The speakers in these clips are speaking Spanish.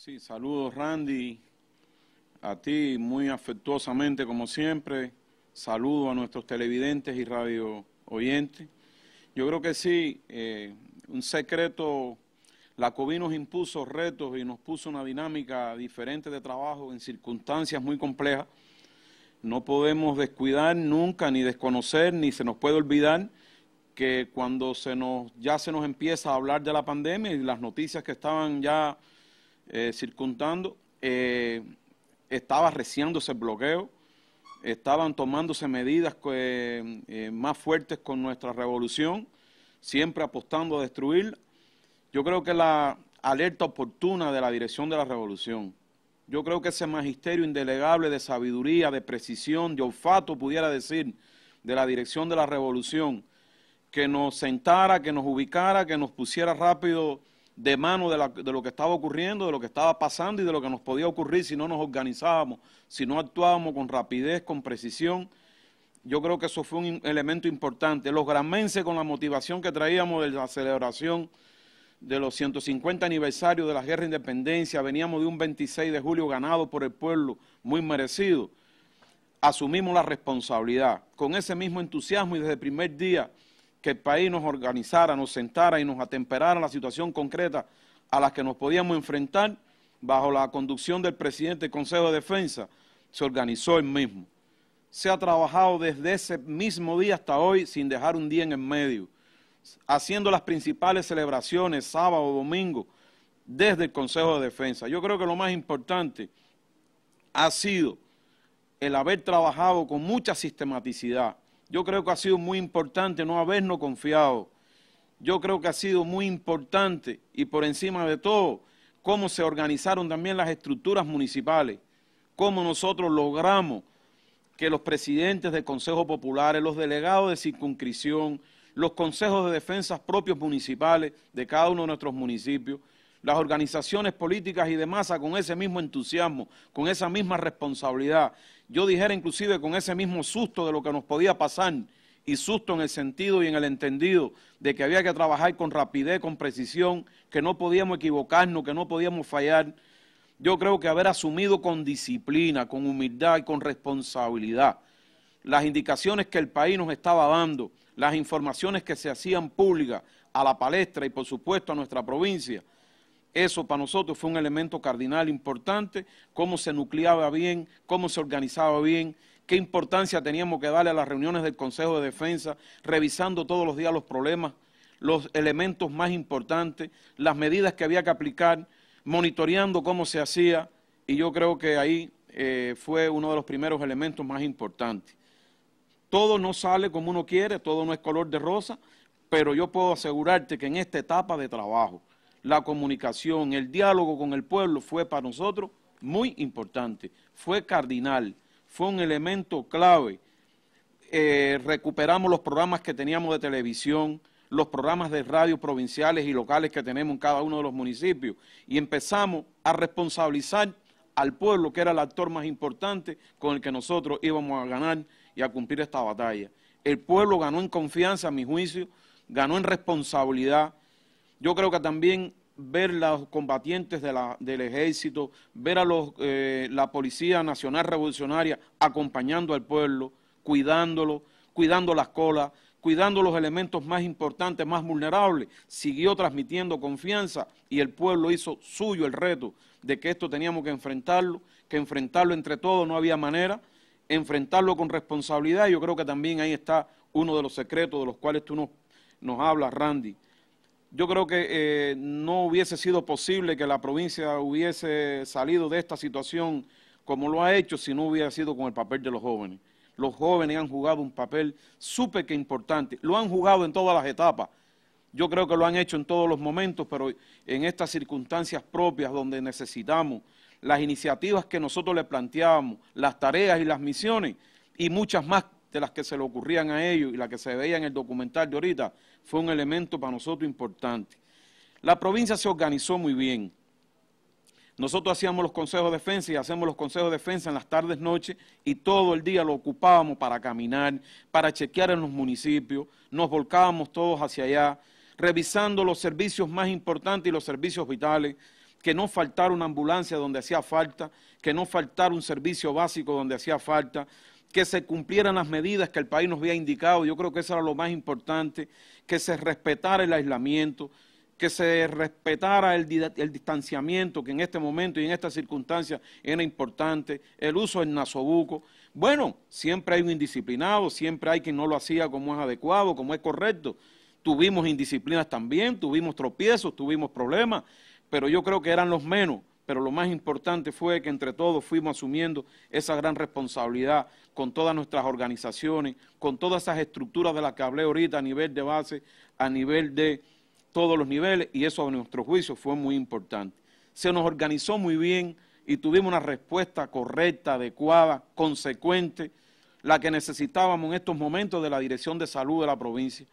Sí, saludos Randy, a ti muy afectuosamente como siempre, saludo a nuestros televidentes y radio oyentes. Yo creo que sí, eh, un secreto, la COVID nos impuso retos y nos puso una dinámica diferente de trabajo en circunstancias muy complejas. No podemos descuidar nunca, ni desconocer, ni se nos puede olvidar que cuando se nos, ya se nos empieza a hablar de la pandemia y las noticias que estaban ya circuntando, eh, circundando, eh, estaba reciéndose el bloqueo, estaban tomándose medidas eh, más fuertes con nuestra revolución, siempre apostando a destruirla. Yo creo que la alerta oportuna de la dirección de la revolución, yo creo que ese magisterio indelegable de sabiduría, de precisión, de olfato, pudiera decir, de la dirección de la revolución, que nos sentara, que nos ubicara, que nos pusiera rápido de mano de, lo que estaba ocurriendo, de lo que estaba pasando y de lo que nos podía ocurrir si no nos organizábamos, si no actuábamos con rapidez, con precisión. Yo creo que eso fue un elemento importante. Los granmenses con la motivación que traíamos de la celebración de los 150 aniversarios de la Guerra de Independencia, veníamos de un 26 de julio ganado por el pueblo, muy merecido. Asumimos la responsabilidad con ese mismo entusiasmo y desde el primer día que el país nos organizara, nos sentara y nos atemperara la situación concreta a la que nos podíamos enfrentar bajo la conducción del presidente del Consejo de Defensa, se organizó el mismo. Se ha trabajado desde ese mismo día hasta hoy sin dejar un día en medio, haciendo las principales celebraciones sábado, domingo, desde el Consejo de Defensa. Yo creo que lo más importante ha sido el haber trabajado con mucha sistematicidad, yo creo que ha sido muy importante no habernos confiado. Yo creo que ha sido muy importante y por encima de todo, cómo se organizaron también las estructuras municipales, cómo nosotros logramos que los presidentes de consejos populares, los delegados de circunscripción, los consejos de defensas propios municipales de cada uno de nuestros municipios, las organizaciones políticas y de masa con ese mismo entusiasmo, con esa misma responsabilidad. Yo dijera inclusive con ese mismo susto de lo que nos podía pasar y susto en el sentido y en el entendido de que había que trabajar con rapidez, con precisión, que no podíamos equivocarnos, que no podíamos fallar. Yo creo que haber asumido con disciplina, con humildad y con responsabilidad las indicaciones que el país nos estaba dando, las informaciones que se hacían públicas a la palestra y por supuesto a nuestra provincia, eso para nosotros fue un elemento cardinal importante, cómo se nucleaba bien, cómo se organizaba bien, qué importancia teníamos que darle a las reuniones del Consejo de Defensa, revisando todos los días los problemas, los elementos más importantes, las medidas que había que aplicar, monitoreando cómo se hacía, y yo creo que ahí eh, fue uno de los primeros elementos más importantes. Todo no sale como uno quiere, todo no es color de rosa, pero yo puedo asegurarte que en esta etapa de trabajo, la comunicación, el diálogo con el pueblo fue para nosotros muy importante, fue cardinal, fue un elemento clave. Eh, recuperamos los programas que teníamos de televisión, los programas de radio provinciales y locales que tenemos en cada uno de los municipios y empezamos a responsabilizar al pueblo, que era el actor más importante con el que nosotros íbamos a ganar y a cumplir esta batalla. El pueblo ganó en confianza, a mi juicio, ganó en responsabilidad, yo creo que también ver los combatientes del ejército, ver a eh, la Policía Nacional Revolucionaria acompañando al pueblo, cuidándolo, cuidando las colas, cuidando los elementos más importantes, más vulnerables, siguió transmitiendo confianza y el pueblo hizo suyo el reto de que esto teníamos que enfrentarlo, que enfrentarlo entre todos no había manera, enfrentarlo con responsabilidad. Yo creo que también ahí está uno de los secretos de los cuales tú nos hablas, Randy yo creo que eh, no hubiese sido posible que la provincia hubiese salido de esta situación como lo ha hecho si no hubiera sido con el papel de los jóvenes. Los jóvenes han jugado un papel súper que importante, lo han jugado en todas las etapas. Yo creo que lo han hecho en todos los momentos, pero en estas circunstancias propias donde necesitamos las iniciativas que nosotros le planteábamos, las tareas y las misiones y muchas más de las que se le ocurrían a ellos y la que se veía en el documental de ahorita, fue un elemento para nosotros importante. La provincia se organizó muy bien. Nosotros hacíamos los consejos de defensa y hacemos los consejos de defensa en las tardes, noches y todo el día lo ocupábamos para caminar, para chequear en los municipios, nos volcábamos todos hacia allá, revisando los servicios más importantes y los servicios vitales, que no faltara una ambulancia donde hacía falta, que no faltara un servicio básico donde hacía falta, que se cumplieran las medidas que el país nos había indicado, yo creo que eso era lo más importante, que se respetara el aislamiento, que se respetara el, distanciamiento, que en este momento y en estas circunstancias era importante, el uso del nasobuco. Bueno, siempre hay un indisciplinado, siempre hay quien no lo hacía como es adecuado, como es correcto. Tuvimos indisciplinas también, tuvimos tropiezos, tuvimos problemas, pero yo creo que eran los menos pero lo más importante fue que entre todos fuimos asumiendo esa gran responsabilidad con todas nuestras organizaciones, con todas esas estructuras de las que hablé ahorita a nivel de base, a nivel de todos los niveles, y eso a nuestro juicio fue muy importante. Se nos organizó muy bien y tuvimos una respuesta correcta, adecuada, consecuente, la que necesitábamos en estos momentos de la Dirección de Salud de la provincia.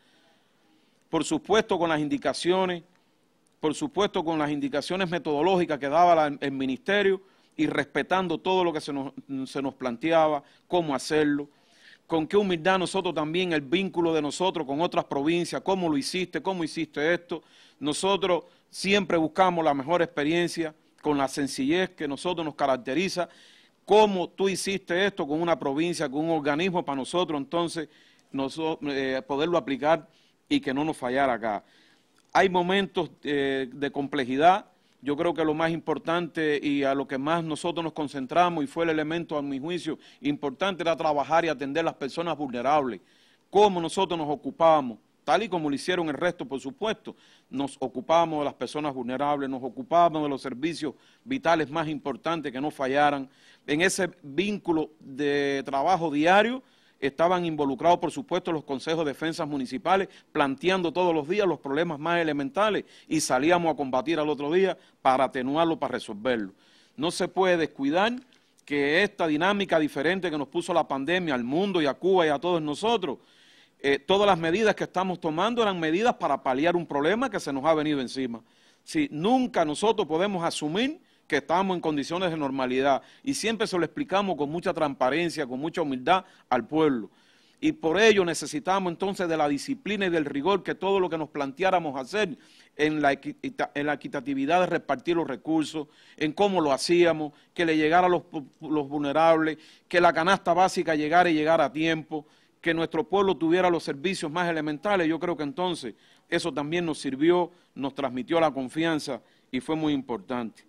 Por supuesto, con las indicaciones por supuesto con las indicaciones metodológicas que daba el ministerio y respetando todo lo que se nos, planteaba, cómo hacerlo, con qué humildad nosotros también el vínculo de nosotros con otras provincias, cómo lo hiciste, cómo hiciste esto. Nosotros siempre buscamos la mejor experiencia con la sencillez que nosotros nos caracteriza, cómo tú hiciste esto con una provincia, con un organismo para nosotros, entonces eh, poderlo aplicar y que no nos fallara acá. Hay momentos eh, de complejidad. Yo creo que lo más importante y a lo que más nosotros nos concentramos y fue el elemento, a mi juicio, importante era trabajar y atender a las personas vulnerables. Cómo nosotros nos ocupábamos, tal y como lo hicieron el resto, por supuesto. Nos ocupábamos de las personas vulnerables, nos ocupábamos de los servicios vitales más importantes que no fallaran. En ese vínculo de trabajo diario, estaban involucrados, por supuesto, los consejos de defensas municipales, planteando todos los días los problemas más elementales y salíamos a combatir al otro día para atenuarlo, para resolverlo. No se puede descuidar que esta dinámica diferente que nos puso la pandemia al mundo y a Cuba y a todos nosotros, eh, todas las medidas que estamos tomando eran medidas para paliar un problema que se nos ha venido encima. Si nunca nosotros podemos asumir que estamos en condiciones de normalidad. Y siempre se lo explicamos con mucha transparencia, con mucha humildad al pueblo. Y por ello necesitábamos entonces de la disciplina y del rigor que todo lo que nos planteáramos hacer en la, equitatividad de repartir los recursos, en cómo lo hacíamos, que le llegara a los vulnerables, que la canasta básica llegara y llegara a tiempo, que nuestro pueblo tuviera los servicios más elementales. Yo creo que entonces eso también nos sirvió, nos transmitió la confianza y fue muy importante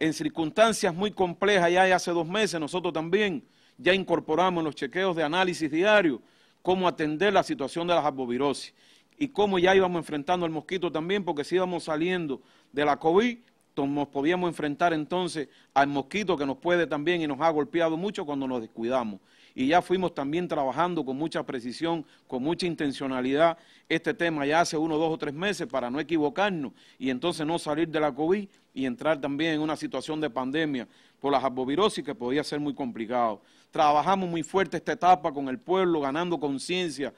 en circunstancias muy complejas, ya hace dos meses nosotros también ya incorporamos en los chequeos de análisis diario cómo atender la situación de las arbovirosis y cómo ya íbamos enfrentando al mosquito también, porque si íbamos saliendo de la COVID, nos podíamos enfrentar entonces al mosquito que nos puede también y nos ha golpeado mucho cuando nos descuidamos y ya fuimos también trabajando con mucha precisión, con mucha intencionalidad este tema ya hace uno, dos o tres meses para no equivocarnos y entonces no salir de la COVID y entrar también en una situación de pandemia por la arbovirosis que podía ser muy complicado. Trabajamos muy fuerte esta etapa con el pueblo, ganando conciencia,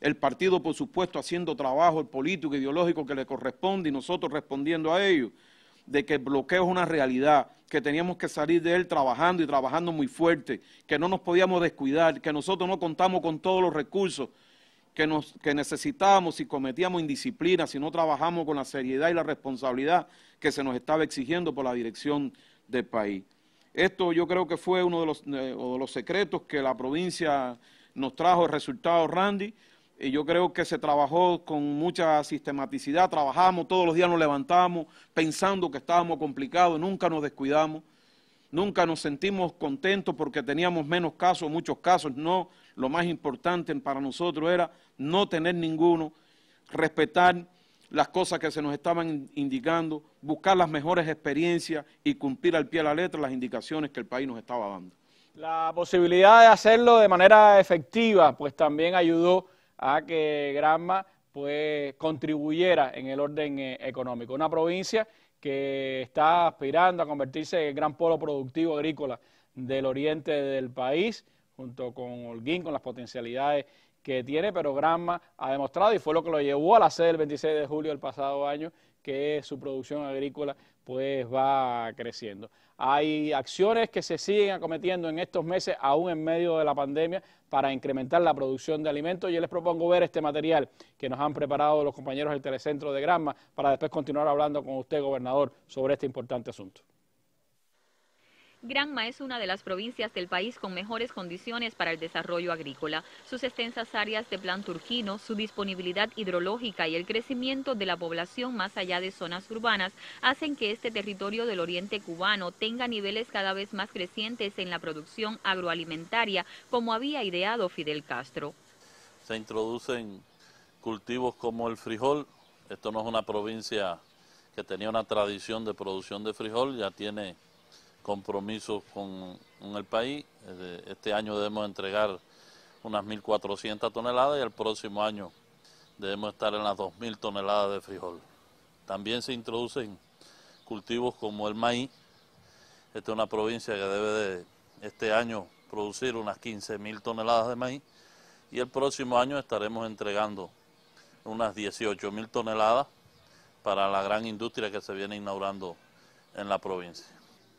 el partido por supuesto haciendo trabajo, el político, ideológico que le corresponde y nosotros respondiendo a ello, de que el bloqueo es una realidad, que teníamos que salir de él trabajando y trabajando muy fuerte, que no nos podíamos descuidar, que nosotros no contamos con todos los recursos que, necesitábamos si cometíamos indisciplina, si no trabajamos con la seriedad y la responsabilidad que se nos estaba exigiendo por la dirección del país. Esto yo creo que fue uno de los, eh, de los secretos que la provincia nos trajo el resultado, Randy, y yo creo que se trabajó con mucha sistematicidad, trabajamos, todos los días nos levantamos pensando que estábamos complicados, nunca nos descuidamos, nunca nos sentimos contentos porque teníamos menos casos, muchos casos, no, lo más importante para nosotros era no tener ninguno, respetar las cosas que se nos estaban indicando, buscar las mejores experiencias y cumplir al pie de la letra las indicaciones que el país nos estaba dando. La posibilidad de hacerlo de manera efectiva, pues también ayudó a que Granma pues, contribuyera en el orden eh, económico. Una provincia que está aspirando a convertirse en el gran polo productivo agrícola del oriente del país, junto con Holguín, con las potencialidades que tiene, pero Granma ha demostrado, y fue lo que lo llevó a la sede el 26 de julio del pasado año, que es su producción agrícola pues va creciendo. Hay acciones que se siguen acometiendo en estos meses, aún en medio de la pandemia, para incrementar la producción de alimentos. Yo les propongo ver este material que nos han preparado los compañeros del Telecentro de Granma para después continuar hablando con usted, gobernador, sobre este importante asunto. Granma es una de las provincias del país con mejores condiciones para el desarrollo agrícola. Sus extensas áreas de plan turquino, su disponibilidad hidrológica y el crecimiento de la población más allá de zonas urbanas hacen que este territorio del oriente cubano tenga niveles cada vez más crecientes en la producción agroalimentaria, como había ideado Fidel Castro. Se introducen cultivos como el frijol. Esto no es una provincia que tenía una tradición de producción de frijol, ya tiene compromisos con, con el país. Este, este año debemos entregar unas 1.400 toneladas y el próximo año debemos estar en las 2.000 toneladas de frijol. También se introducen cultivos como el maíz. Esta es una provincia que debe de este año producir unas 15.000 toneladas de maíz y el próximo año estaremos entregando unas 18.000 toneladas para la gran industria que se viene inaugurando en la provincia.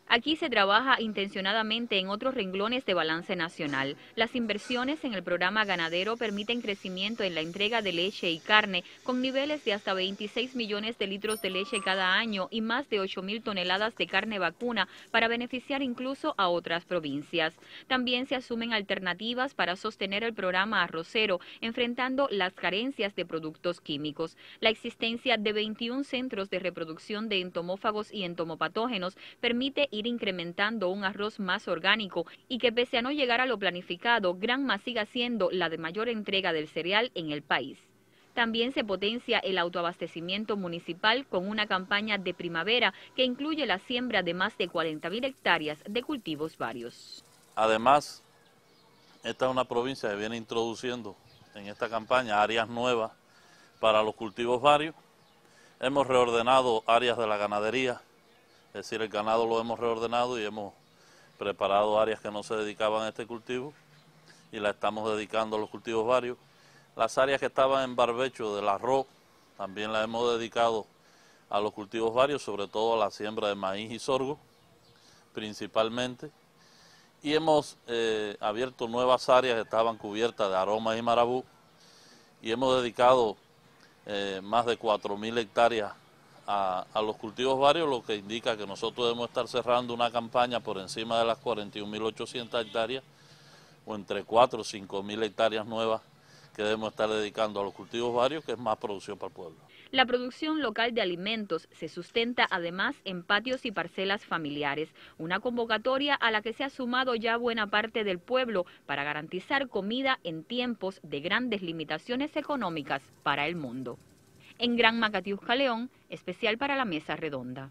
Aquí se trabaja intencionadamente en otros renglones de balance nacional. Las inversiones en el programa ganadero permiten crecimiento en la entrega de leche y carne, con niveles de hasta 26 millones de litros de leche cada año y más de 8 mil toneladas de carne vacuna para beneficiar incluso a otras provincias. También se asumen alternativas para sostener el programa arrocero, enfrentando las carencias de productos químicos. La existencia de 21 centros de reproducción de entomófagos y entomopatógenos permite ir incrementando un arroz más orgánico y que pese a no llegar a lo planificado, Granma siga siendo la de mayor entrega del cereal en el país. También se potencia el autoabastecimiento municipal con una campaña de primavera que incluye la siembra de más de 40.000 hectáreas de cultivos varios. Además, esta es una provincia que viene introduciendo en esta campaña áreas nuevas para los cultivos varios. Hemos reordenado áreas de la ganadería, es decir, el ganado lo hemos reordenado y hemos preparado áreas que no se dedicaban a este cultivo y la estamos dedicando a los cultivos varios. Las áreas que estaban en barbecho del arroz también las hemos dedicado a los cultivos varios, sobre todo a la siembra de maíz y sorgo, principalmente. Y hemos eh, abierto nuevas áreas que estaban cubiertas de aroma y marabú y hemos dedicado eh, más de 4.000 hectáreas a, los cultivos varios, lo que indica que nosotros debemos estar cerrando una campaña por encima de las 41.800 hectáreas, o entre 4 o 5.000 hectáreas nuevas que debemos estar dedicando a los cultivos varios, que es más producción para el pueblo. La producción local de alimentos se sustenta además en patios y parcelas familiares, una convocatoria a la que se ha sumado ya buena parte del pueblo para garantizar comida en tiempos de grandes limitaciones económicas para el mundo en Gran Macatiusca León, especial para la mesa redonda.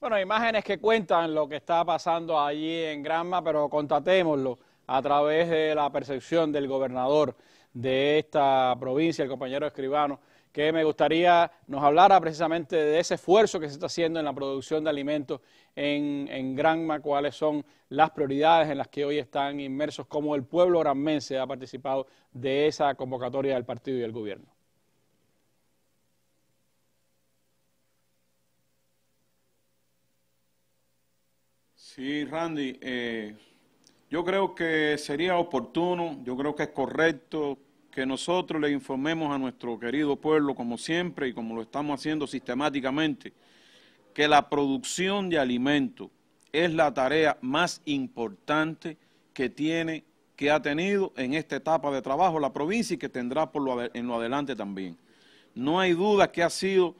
Bueno, imágenes que cuentan lo que está pasando allí en Granma, pero contatémoslo a través de la percepción del gobernador de esta provincia, el compañero escribano, que me gustaría nos hablara precisamente de ese esfuerzo que se está haciendo en la producción de alimentos en, Granma, cuáles son las prioridades en las que hoy están inmersos, cómo el pueblo granmense ha participado de esa convocatoria del partido y del gobierno. Sí, Randy, eh, yo creo que sería oportuno, yo creo que es correcto que nosotros le informemos a nuestro querido pueblo, como siempre y como lo estamos haciendo sistemáticamente, que la producción de alimentos es la tarea más importante que tiene, que ha tenido en esta etapa de trabajo la provincia y que tendrá por en lo adelante también. No hay duda que ha sido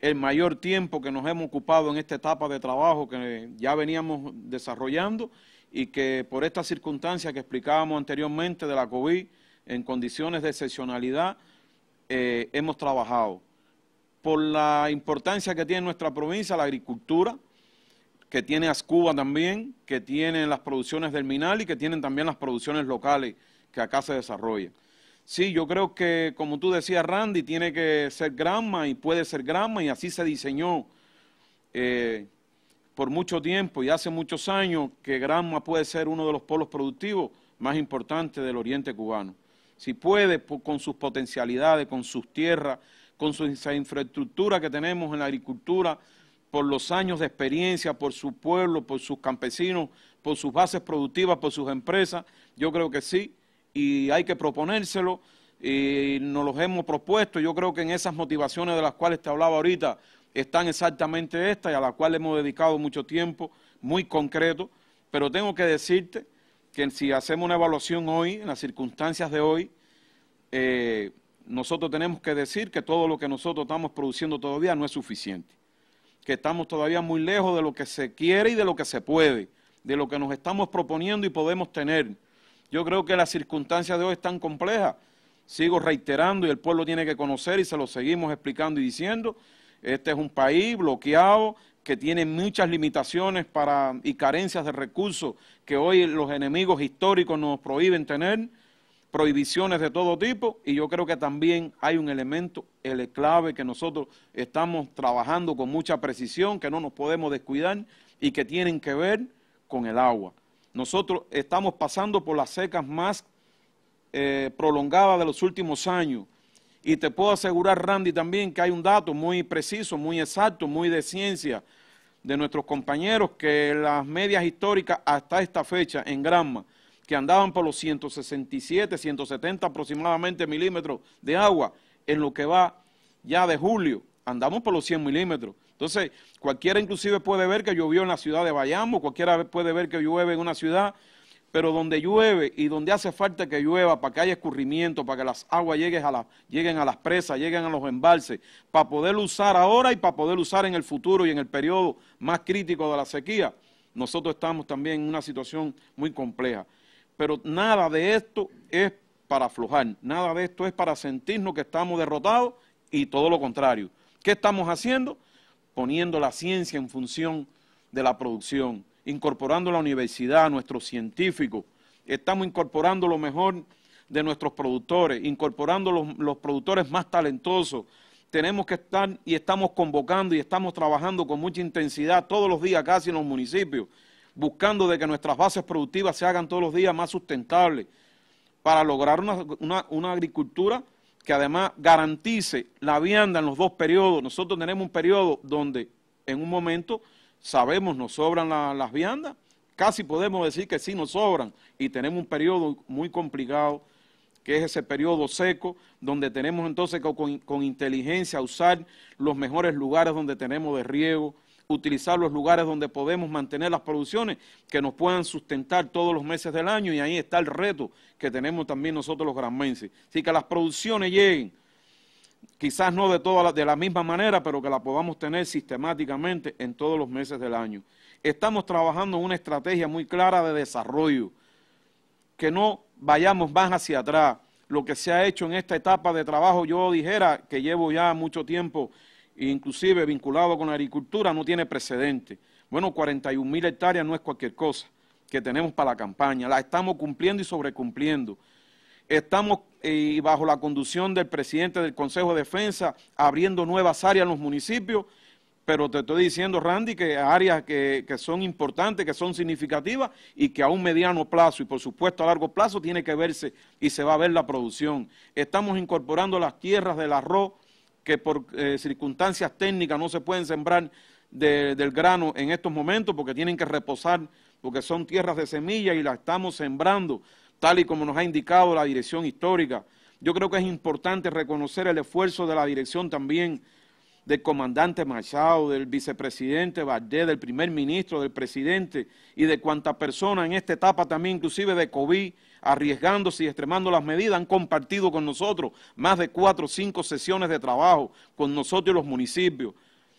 el mayor tiempo que nos hemos ocupado en esta etapa de trabajo que ya veníamos desarrollando y que por estas circunstancias que explicábamos anteriormente de la COVID, en condiciones de excepcionalidad eh, hemos trabajado. Por la importancia que tiene nuestra provincia, la agricultura, que tiene Cuba también, que tiene las producciones del Minal y que tienen también las producciones locales que acá se desarrollan. Sí, yo creo que, como tú decías, Randy, tiene que ser Granma y puede ser Granma y así se diseñó eh, por mucho tiempo y hace muchos años que Granma puede ser uno de los polos productivos más importantes del oriente cubano si puede, con sus potencialidades, con sus tierras, con su infraestructura que tenemos en la agricultura, por los años de experiencia, por su pueblo, por sus campesinos, por sus bases productivas, por sus empresas, yo creo que sí, y hay que proponérselo, y nos los hemos propuesto, yo creo que en esas motivaciones de las cuales te hablaba ahorita, están exactamente estas y a las cuales hemos dedicado mucho tiempo, muy concreto, pero tengo que decirte que si hacemos una evaluación hoy, en las circunstancias de hoy, eh, nosotros tenemos que decir que todo lo que nosotros estamos produciendo todavía no es suficiente, que estamos todavía muy lejos de lo que se quiere y de lo que se puede, de lo que nos estamos proponiendo y podemos tener. Yo creo que las circunstancias de hoy están complejas. Sigo reiterando y el pueblo tiene que conocer y se lo seguimos explicando y diciendo, este es un país bloqueado que tienen muchas limitaciones para, y carencias de recursos que hoy los enemigos históricos nos prohíben tener, prohibiciones de todo tipo, y yo creo que también hay un elemento, el clave que nosotros estamos trabajando con mucha precisión, que no nos podemos descuidar y que tienen que ver con el agua. Nosotros estamos pasando por las secas más eh, prolongadas de los últimos años y te puedo asegurar, Randy, también que hay un dato muy preciso, muy exacto, muy de ciencia de nuestros compañeros, que las medias históricas hasta esta fecha en Granma, que andaban por los 167, 170 aproximadamente milímetros de agua, en lo que va ya de julio, andamos por los 100 milímetros. Entonces, cualquiera inclusive puede ver que llovió en la ciudad de Bayamo, cualquiera puede ver que llueve en una ciudad pero donde llueve y donde hace falta que llueva para que haya escurrimiento, para que las aguas lleguen a, las presas, lleguen a los embalses, para poder usar ahora y para poder usar en el futuro y en el periodo más crítico de la sequía, nosotros estamos también en una situación muy compleja. Pero nada de esto es para aflojar, nada de esto es para sentirnos que estamos derrotados y todo lo contrario. ¿Qué estamos haciendo? Poniendo la ciencia en función de la producción, incorporando la universidad, nuestros científicos, estamos incorporando lo mejor de nuestros productores, incorporando los, productores más talentosos. Tenemos que estar y estamos convocando y estamos trabajando con mucha intensidad todos los días casi en los municipios, buscando de que nuestras bases productivas se hagan todos los días más sustentables para lograr una, una agricultura que además garantice la vianda en los dos periodos. Nosotros tenemos un periodo donde en un momento sabemos, nos sobran las viandas, casi podemos decir que sí nos sobran y tenemos un periodo muy complicado que es ese periodo seco, donde tenemos entonces que con, con, inteligencia usar los mejores lugares donde tenemos de riego, utilizar los lugares donde podemos mantener las producciones que nos puedan sustentar todos los meses del año y ahí está el reto que tenemos también nosotros los granmenses. Así que las producciones lleguen, quizás no de, toda la, de la misma manera, pero que la podamos tener sistemáticamente en todos los meses del año. Estamos trabajando en una estrategia muy clara de desarrollo, que no vayamos más hacia atrás. Lo que se ha hecho en esta etapa de trabajo, yo dijera que llevo ya mucho tiempo, inclusive vinculado con la agricultura, no tiene precedente. Bueno, 41 mil hectáreas no es cualquier cosa que tenemos para la campaña. La estamos cumpliendo y sobrecumpliendo. Estamos eh, bajo la conducción del presidente del Consejo de Defensa, abriendo nuevas áreas en los municipios, pero te estoy diciendo, Randy, que áreas que, son importantes, que son significativas y que a un mediano plazo y por supuesto a largo plazo tiene que verse y se va a ver la producción. Estamos incorporando las tierras del arroz que por eh, circunstancias técnicas no se pueden sembrar del grano en estos momentos porque tienen que reposar, porque son tierras de semilla y las estamos sembrando tal y como nos ha indicado la dirección histórica. Yo creo que es importante reconocer el esfuerzo de la dirección también del comandante Machado, del vicepresidente Valdés, del primer ministro, del presidente y de cuantas personas en esta etapa también, inclusive de COVID, arriesgándose y extremando las medidas, han compartido con nosotros más de cuatro o cinco sesiones de trabajo con nosotros y los municipios,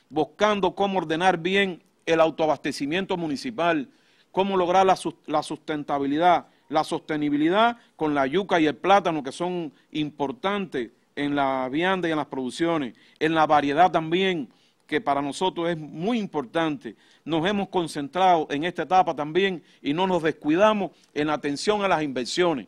buscando cómo ordenar bien el autoabastecimiento municipal, cómo lograr la, la sustentabilidad, la sostenibilidad con la yuca y el plátano, que son importantes en la vianda y en las producciones, en la variedad también, que para nosotros es muy importante. Nos hemos concentrado en esta etapa también y no nos descuidamos en atención a las inversiones.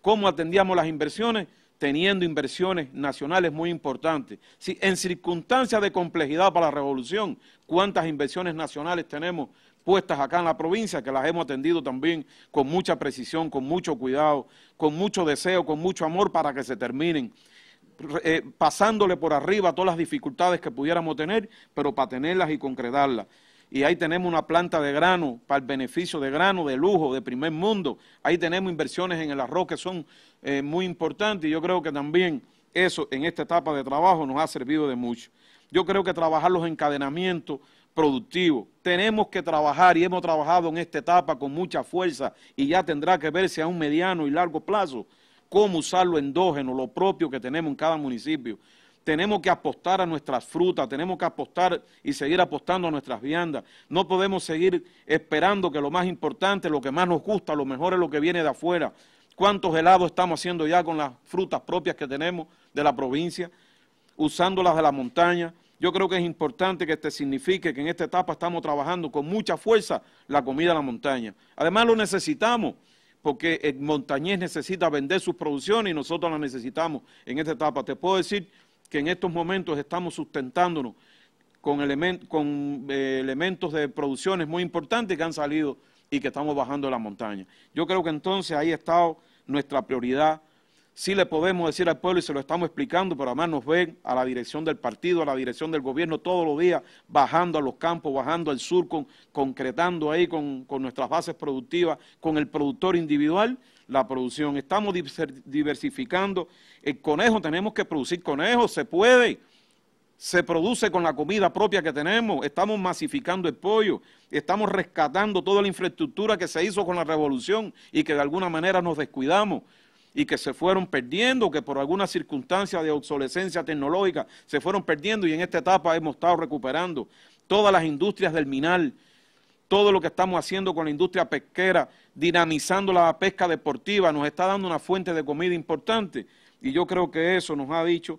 ¿Cómo atendíamos las inversiones? Teniendo inversiones nacionales muy importantes. en circunstancias de complejidad para la revolución, ¿cuántas inversiones nacionales tenemos puestas acá en la provincia, que las hemos atendido también con mucha precisión, con mucho cuidado, con mucho deseo, con mucho amor para que se terminen. Eh, pasándole por arriba todas las dificultades que pudiéramos tener, pero para tenerlas y concretarlas. Y ahí tenemos una planta de grano para el beneficio de grano, de lujo, de primer mundo. Ahí tenemos inversiones en el arroz que son eh, muy importantes. Y yo creo que también eso en esta etapa de trabajo nos ha servido de mucho. Yo creo que trabajar los encadenamientos productivo. Tenemos que trabajar y hemos trabajado en esta etapa con mucha fuerza y ya tendrá que verse a un mediano y largo plazo cómo usar lo endógeno, lo propio que tenemos en cada municipio. Tenemos que apostar a nuestras frutas, tenemos que apostar y seguir apostando a nuestras viandas. No podemos seguir esperando que lo más importante, lo que más nos gusta, lo mejor es lo que viene de afuera. ¿Cuántos helados estamos haciendo ya con las frutas propias que tenemos de la provincia? Usándolas de la montaña, yo creo que es importante que te signifique que en esta etapa estamos trabajando con mucha fuerza la comida de la montaña. Además lo necesitamos porque el montañés necesita vender sus producciones y nosotros las necesitamos en esta etapa. Te puedo decir que en estos momentos estamos sustentándonos con, eh, elementos de producciones muy importantes que han salido y que estamos bajando de la montaña. Yo creo que entonces ahí ha estado nuestra prioridad sí le podemos decir al pueblo y se lo estamos explicando, pero además nos ven a la dirección del partido, a la dirección del gobierno todos los días, bajando a los campos, bajando al sur, concretando ahí con, con nuestras bases productivas, con el productor individual, la producción. Estamos diversificando. El conejo, tenemos que producir conejo, se puede. Se produce con la comida propia que tenemos. Estamos masificando el pollo. Estamos rescatando toda la infraestructura que se hizo con la revolución y que de alguna manera nos descuidamos y que se fueron perdiendo, que por alguna circunstancia de obsolescencia tecnológica se fueron perdiendo y en esta etapa hemos estado recuperando todas las industrias del minal, todo lo que estamos haciendo con la industria pesquera, dinamizando la pesca deportiva, nos está dando una fuente de comida importante y yo creo que eso nos ha dicho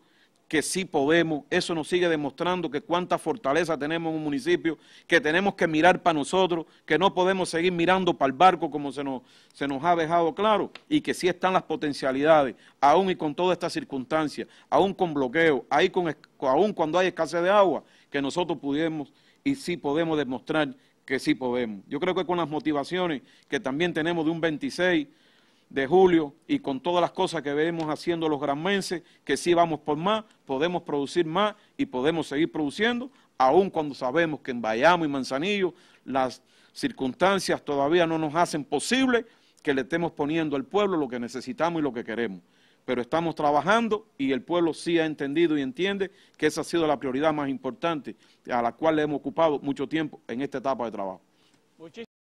que sí podemos. Eso nos sigue demostrando que cuánta fortaleza tenemos en un municipio, que tenemos que mirar para nosotros, que no podemos seguir mirando para el barco como se nos, ha dejado claro, y que sí están las potencialidades, aún y con todas estas circunstancias, aún con bloqueo, ahí aún cuando hay escasez de agua, que nosotros pudimos y sí podemos demostrar que sí podemos. Yo creo que con las motivaciones que también tenemos de un 26, de julio y con todas las cosas que vemos haciendo los granmenses, que sí vamos por más, podemos producir más y podemos seguir produciendo, aun cuando sabemos que en Bayamo y Manzanillo las circunstancias todavía no nos hacen posible que le estemos poniendo al pueblo lo que necesitamos y lo que queremos. Pero estamos trabajando y el pueblo sí ha entendido y entiende que esa ha sido la prioridad más importante a la cual le hemos ocupado mucho tiempo en esta etapa de trabajo.